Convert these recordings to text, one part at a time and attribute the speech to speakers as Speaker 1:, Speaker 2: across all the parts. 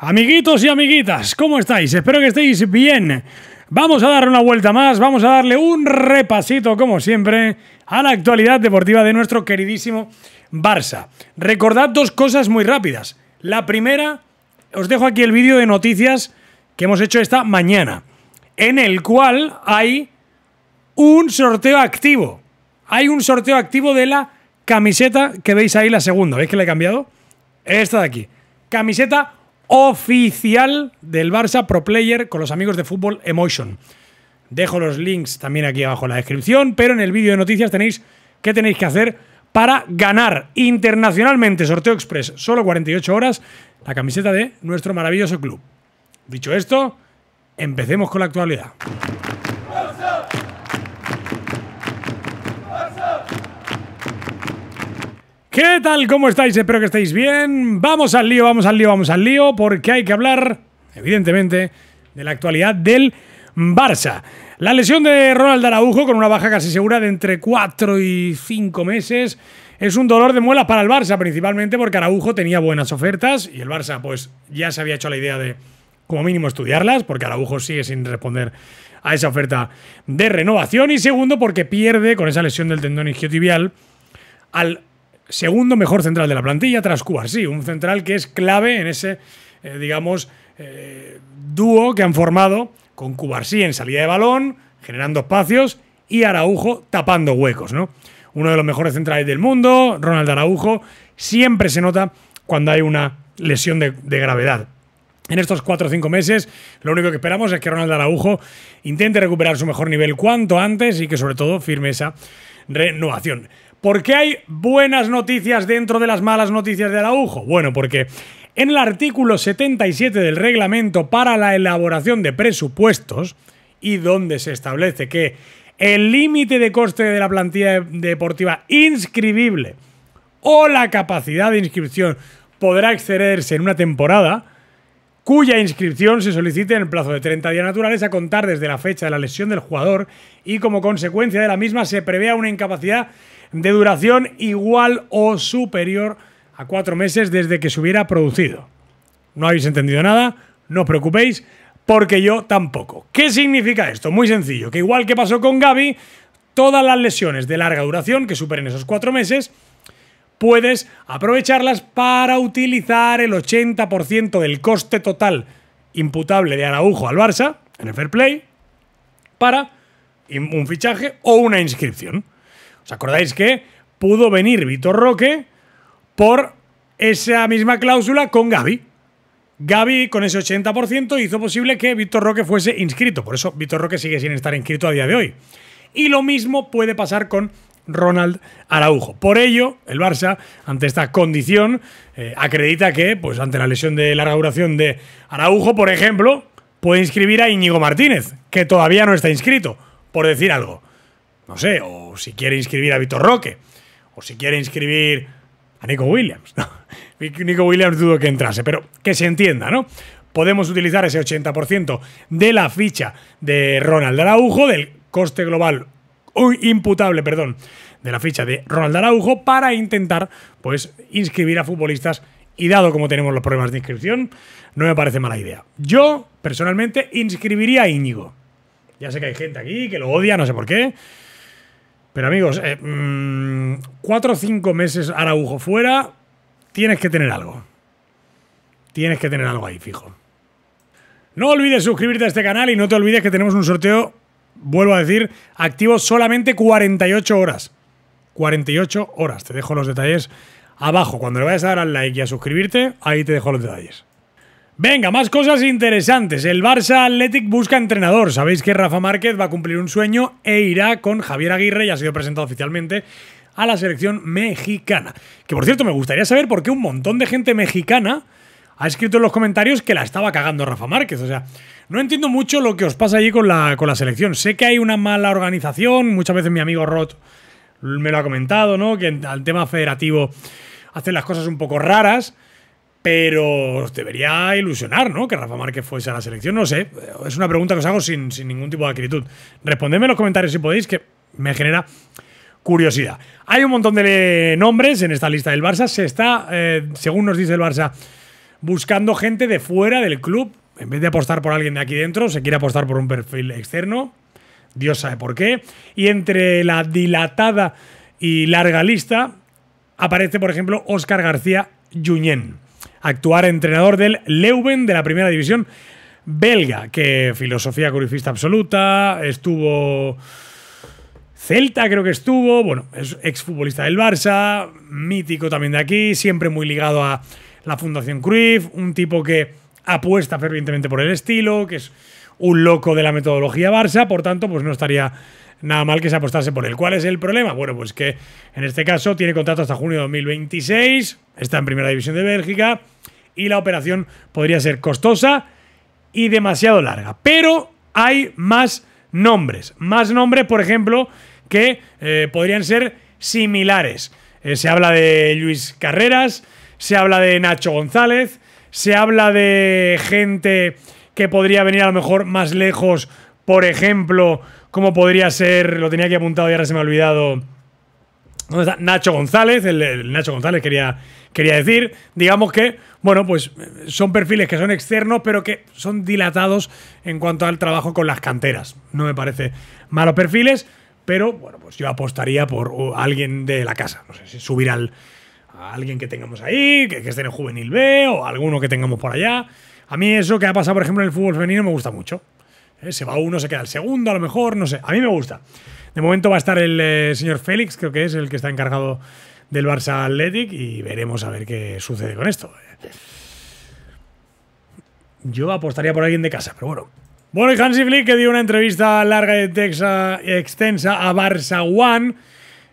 Speaker 1: Amiguitos y amiguitas, ¿cómo estáis? Espero que estéis bien. Vamos a dar una vuelta más, vamos a darle un repasito, como siempre, a la actualidad deportiva de nuestro queridísimo Barça. Recordad dos cosas muy rápidas. La primera, os dejo aquí el vídeo de noticias que hemos hecho esta mañana, en el cual hay un sorteo activo. Hay un sorteo activo de la camiseta que veis ahí, la segunda. ¿Veis que la he cambiado? Esta de aquí. Camiseta oficial del Barça Pro Player con los amigos de Fútbol Emotion. Dejo los links también aquí abajo en la descripción, pero en el vídeo de noticias tenéis qué tenéis que hacer para ganar internacionalmente sorteo express, solo 48 horas, la camiseta de nuestro maravilloso club. Dicho esto, empecemos con la actualidad. ¿Qué tal? ¿Cómo estáis? Espero que estéis bien. Vamos al lío, vamos al lío, vamos al lío, porque hay que hablar, evidentemente, de la actualidad del Barça. La lesión de Ronald Araujo, con una baja casi segura de entre 4 y 5 meses, es un dolor de muelas para el Barça, principalmente porque Araujo tenía buenas ofertas y el Barça, pues, ya se había hecho la idea de, como mínimo, estudiarlas, porque Araujo sigue sin responder a esa oferta de renovación. Y segundo, porque pierde, con esa lesión del tendón isquiotibial, al segundo mejor central de la plantilla tras Cubarsí, un central que es clave en ese, eh, digamos, eh, dúo que han formado con Cubarsí en salida de balón, generando espacios y Araujo tapando huecos, ¿no? Uno de los mejores centrales del mundo, Ronald Araujo, siempre se nota cuando hay una lesión de, gravedad. En estos cuatro o cinco meses, lo único que esperamos es que Ronald Araujo intente recuperar su mejor nivel cuanto antes y que sobre todo firme esa renovación. ¿Por qué hay buenas noticias dentro de las malas noticias del agujo? Bueno, porque en el artículo 77 del reglamento para la elaboración de presupuestos, y donde se establece que el límite de coste de la plantilla deportiva inscribible o la capacidad de inscripción podrá excederse en una temporada, cuya inscripción se solicite en el plazo de 30 días naturales a contar desde la fecha de la lesión del jugador y como consecuencia de la misma se prevea una incapacidad de duración igual o superior a cuatro meses desde que se hubiera producido. ¿No habéis entendido nada? No os preocupéis, porque yo tampoco. ¿Qué significa esto? Muy sencillo, que igual que pasó con Gaby, todas las lesiones de larga duración que superen esos cuatro meses, puedes aprovecharlas para utilizar el 80% del coste total imputable de Araujo al Barça, en el Fair Play, para un fichaje o una inscripción. ¿Os acordáis que pudo venir Vitor Roque por esa misma cláusula con Gaby? Gaby, con ese 80%, hizo posible que Víctor Roque fuese inscrito. Por eso Víctor Roque sigue sin estar inscrito a día de hoy. Y lo mismo puede pasar con Ronald Araujo. Por ello, el Barça, ante esta condición, eh, acredita que, pues ante la lesión de larga duración de Araujo, por ejemplo, puede inscribir a Íñigo Martínez, que todavía no está inscrito, por decir algo no sé, o si quiere inscribir a Vitor Roque, o si quiere inscribir a Nico Williams. Nico Williams dudo que entrase, pero que se entienda, ¿no? Podemos utilizar ese 80% de la ficha de Ronald Araujo, del coste global imputable, perdón, de la ficha de Ronald Araujo para intentar pues inscribir a futbolistas y dado como tenemos los problemas de inscripción, no me parece mala idea. Yo personalmente inscribiría a Íñigo. Ya sé que hay gente aquí que lo odia, no sé por qué. Pero amigos, 4 eh, mm, cuatro o cinco meses Araujo fuera, tienes que tener algo. Tienes que tener algo ahí, fijo. No olvides suscribirte a este canal y no te olvides que tenemos un sorteo, vuelvo a decir, activo solamente 48 horas. 48 horas. Te dejo los detalles abajo. Cuando le vayas a dar al like y a suscribirte, ahí te dejo los detalles. Venga, más cosas interesantes. El Barça Athletic busca entrenador. Sabéis que Rafa Márquez va a cumplir un sueño e irá con Javier Aguirre y ha sido presentado oficialmente a la selección mexicana. Que por cierto, me gustaría saber por qué un montón de gente mexicana ha escrito en los comentarios que la estaba cagando Rafa Márquez. O sea, no entiendo mucho lo que os pasa allí con la, con la selección. Sé que hay una mala organización, muchas veces mi amigo Roth me lo ha comentado, ¿no? Que al tema federativo hacen las cosas un poco raras. Pero os debería ilusionar, ¿no? Que Rafa Márquez fuese a la selección. No sé. Es una pregunta que os hago sin, ningún tipo de acritud. Respondedme en los comentarios si podéis, que me genera curiosidad. Hay un montón de nombres en esta lista del Barça. Se está, eh, según nos dice el Barça, buscando gente de fuera del club. En vez de apostar por alguien de aquí dentro, se quiere apostar por un perfil externo. Dios sabe por qué. Y entre la dilatada y larga lista aparece, por ejemplo, Óscar García Yuñén actuar entrenador del Leuven de la primera división belga, que filosofía Cruyfista absoluta, estuvo Celta creo que estuvo, bueno, es exfutbolista del Barça, mítico también de aquí, siempre muy ligado a la Fundación Cruyff, un tipo que apuesta fervientemente por el estilo, que es un loco de la metodología Barça, por tanto, pues no estaría nada mal que se apostase por él. ¿Cuál es el problema? Bueno, pues que en este caso tiene contrato hasta junio de 2026, está en primera división de Bélgica y la operación podría ser costosa y demasiado larga. Pero hay más nombres, más nombres, por ejemplo, que eh, podrían ser similares. Eh, se habla de Luis Carreras, se habla de Nacho González, se habla de gente que podría venir a lo mejor más lejos, por ejemplo, como podría ser, lo tenía aquí apuntado y ahora se me ha olvidado. ¿Dónde está? Nacho González, el, Nacho González quería, quería decir, digamos que, bueno, pues eh, son perfiles que son externos, pero que son dilatados en cuanto al trabajo con las canteras. No me parece malos perfiles, pero bueno, pues yo apostaría por uh, alguien de la casa. No sé si subir al, a alguien que tengamos ahí, que, que esté en el Juvenil B o alguno que tengamos por allá. A mí eso que ha pasado, por ejemplo, en el fútbol femenino me gusta mucho. Eh, se va uno, se queda el segundo, a lo mejor, no sé. A mí me gusta. De momento va a estar el eh, señor Félix, creo que es el que está encargado del Barça Athletic, y veremos a ver qué sucede con esto. Yo apostaría por alguien de casa, pero bueno. Bueno, y Hansi Flick, que dio una entrevista larga y extensa a Barça One,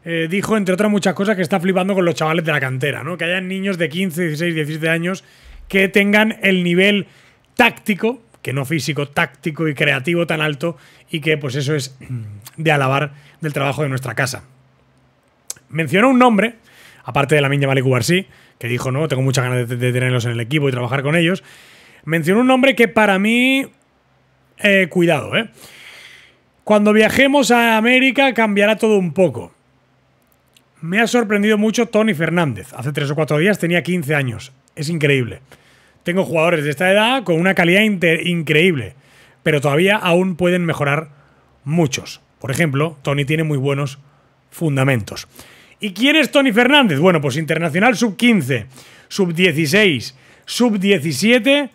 Speaker 1: eh, dijo, entre otras muchas cosas, que está flipando con los chavales de la cantera, ¿no? Que hayan niños de 15, 16, 17 años que tengan el nivel táctico, que no físico, táctico y creativo tan alto y que pues eso es de alabar del trabajo de nuestra casa. Mencionó un nombre, aparte de la Niña Malik que dijo, no, tengo muchas ganas de, tenerlos en el equipo y trabajar con ellos. Mencionó un nombre que para mí, eh, cuidado, ¿eh? Cuando viajemos a América cambiará todo un poco. Me ha sorprendido mucho Tony Fernández. Hace tres o cuatro días tenía 15 años. Es increíble. Tengo jugadores de esta edad con una calidad increíble, pero todavía aún pueden mejorar muchos. Por ejemplo, Tony tiene muy buenos fundamentos. ¿Y quién es Tony Fernández? Bueno, pues internacional sub 15, sub 16, sub 17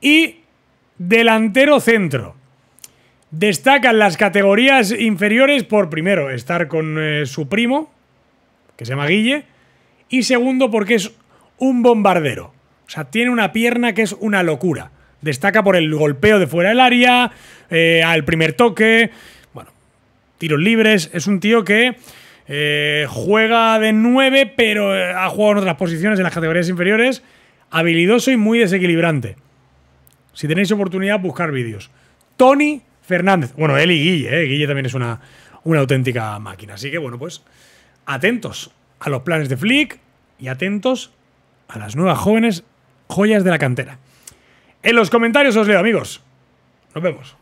Speaker 1: y delantero centro. Destacan las categorías inferiores por primero estar con eh, su primo, que se llama Guille, y segundo porque es un bombardero. O sea, tiene una pierna que es una locura. Destaca por el golpeo de fuera del área, eh, al primer toque, bueno, tiros libres. Es un tío que eh, juega de 9, pero eh, ha jugado en otras posiciones, en las categorías inferiores. Habilidoso y muy desequilibrante. Si tenéis oportunidad, buscar vídeos. Tony Fernández. Bueno, él y Guille, Guille también es una, una auténtica máquina. Así que, bueno, pues atentos a los planes de Flick y atentos a las nuevas jóvenes joyas de la cantera. En los comentarios os leo, amigos. Nos vemos.